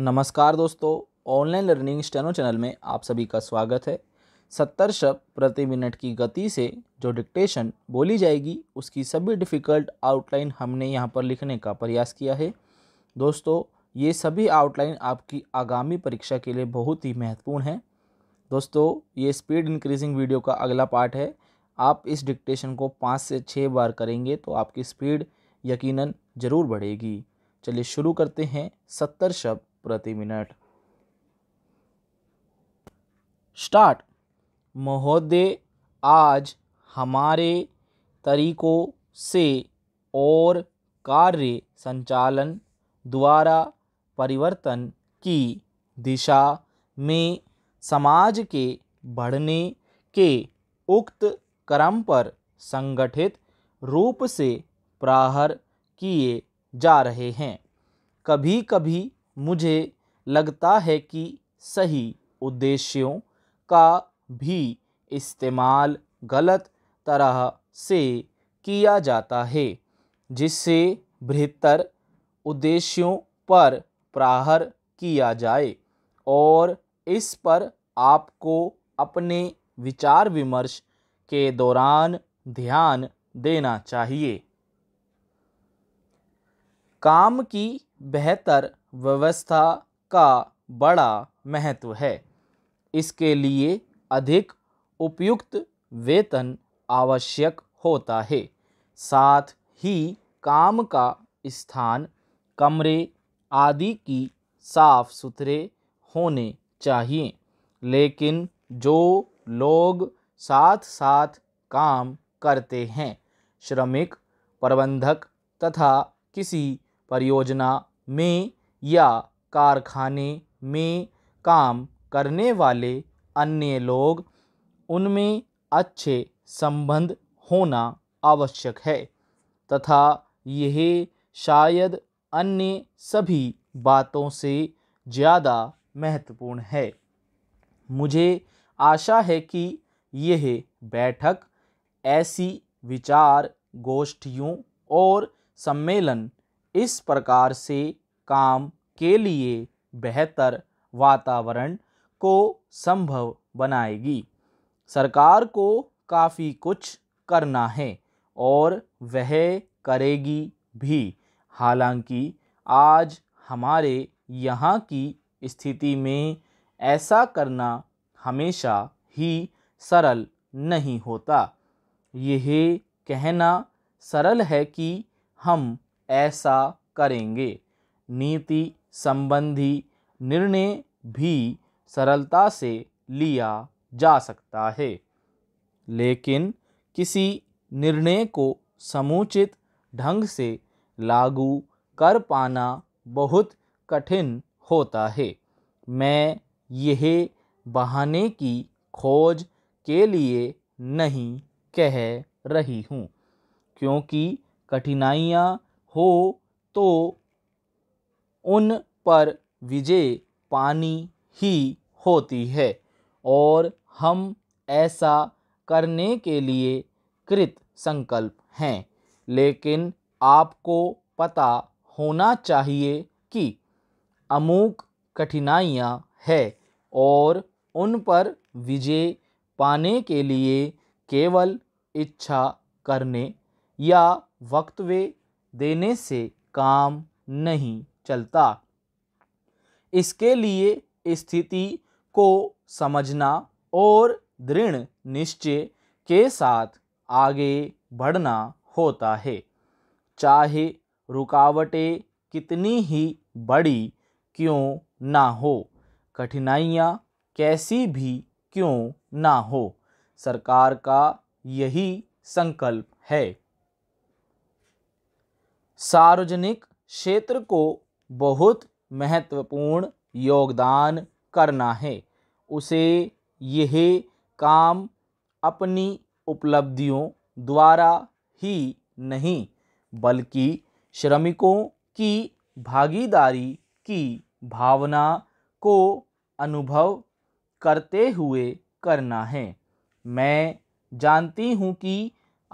नमस्कार दोस्तों online learning steno channel में आप सभी का स्वागत है सत्तर शब्द प्रति मिनट की गति से जो डिक्टेशन बोली जाएगी उसकी सभी डिफ़िकल्ट आउटलाइन हमने यहाँ पर लिखने का प्रयास किया है दोस्तों ये सभी आउटलाइन आपकी आगामी परीक्षा के लिए बहुत ही महत्वपूर्ण है दोस्तों ये स्पीड इंक्रीजिंग वीडियो का अगला पार्ट है आप इस डिक्टेशन को पाँच से छः बार करेंगे तो आपकी स्पीड यकीनन ज़रूर बढ़ेगी चलिए शुरू करते हैं सत्तर शब्द प्रति मिनट स्टार्ट महोदय आज हमारे तरीकों से और कार्य संचालन द्वारा परिवर्तन की दिशा में समाज के बढ़ने के उक्त क्रम पर संगठित रूप से प्रहार किए जा रहे हैं कभी कभी मुझे लगता है कि सही उद्देश्यों का भी इस्तेमाल गलत तरह से किया जाता है जिससे बेहतर उद्देश्यों पर प्रहार किया जाए और इस पर आपको अपने विचार विमर्श के दौरान ध्यान देना चाहिए काम की बेहतर व्यवस्था का बड़ा महत्व है इसके लिए अधिक उपयुक्त वेतन आवश्यक होता है साथ ही काम का स्थान कमरे आदि की साफ सुथरे होने चाहिए लेकिन जो लोग साथ साथ काम करते हैं श्रमिक प्रबंधक तथा किसी परियोजना में या कारखाने में काम करने वाले अन्य लोग उनमें अच्छे संबंध होना आवश्यक है तथा यह शायद अन्य सभी बातों से ज़्यादा महत्वपूर्ण है मुझे आशा है कि यह बैठक ऐसी विचार गोष्ठियों और सम्मेलन इस प्रकार से काम के लिए बेहतर वातावरण को संभव बनाएगी सरकार को काफ़ी कुछ करना है और वह करेगी भी हालांकि आज हमारे यहाँ की स्थिति में ऐसा करना हमेशा ही सरल नहीं होता यह कहना सरल है कि हम ऐसा करेंगे नीति संबंधी निर्णय भी सरलता से लिया जा सकता है लेकिन किसी निर्णय को समुचित ढंग से लागू कर पाना बहुत कठिन होता है मैं यह बहाने की खोज के लिए नहीं कह रही हूँ क्योंकि कठिनाइयाँ हो तो उन पर विजय पानी ही होती है और हम ऐसा करने के लिए कृत संकल्प हैं लेकिन आपको पता होना चाहिए कि अमूक कठिनाइयाँ है और उन पर विजय पाने के लिए केवल इच्छा करने या वक्तव्य देने से काम नहीं चलता इसके लिए स्थिति को समझना और दृढ़ निश्चय के साथ आगे बढ़ना होता है चाहे रुकावटें कितनी ही बड़ी क्यों ना हो कठिनाइयाँ कैसी भी क्यों ना हो सरकार का यही संकल्प है सार्वजनिक क्षेत्र को बहुत महत्वपूर्ण योगदान करना है उसे यह काम अपनी उपलब्धियों द्वारा ही नहीं बल्कि श्रमिकों की भागीदारी की भावना को अनुभव करते हुए करना है मैं जानती हूँ कि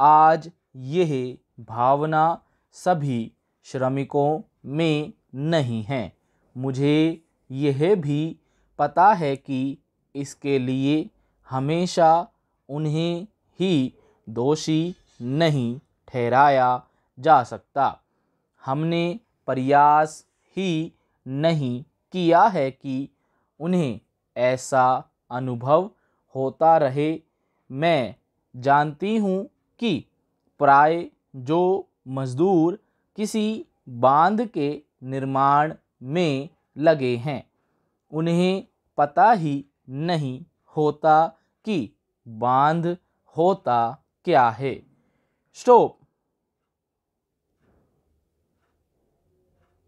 आज यह भावना सभी श्रमिकों में नहीं हैं मुझे यह भी पता है कि इसके लिए हमेशा उन्हें ही दोषी नहीं ठहराया जा सकता हमने प्रयास ही नहीं किया है कि उन्हें ऐसा अनुभव होता रहे मैं जानती हूँ कि प्राय जो मज़दूर किसी बांध के निर्माण में लगे हैं उन्हें पता ही नहीं होता कि बांध होता क्या है स्टॉप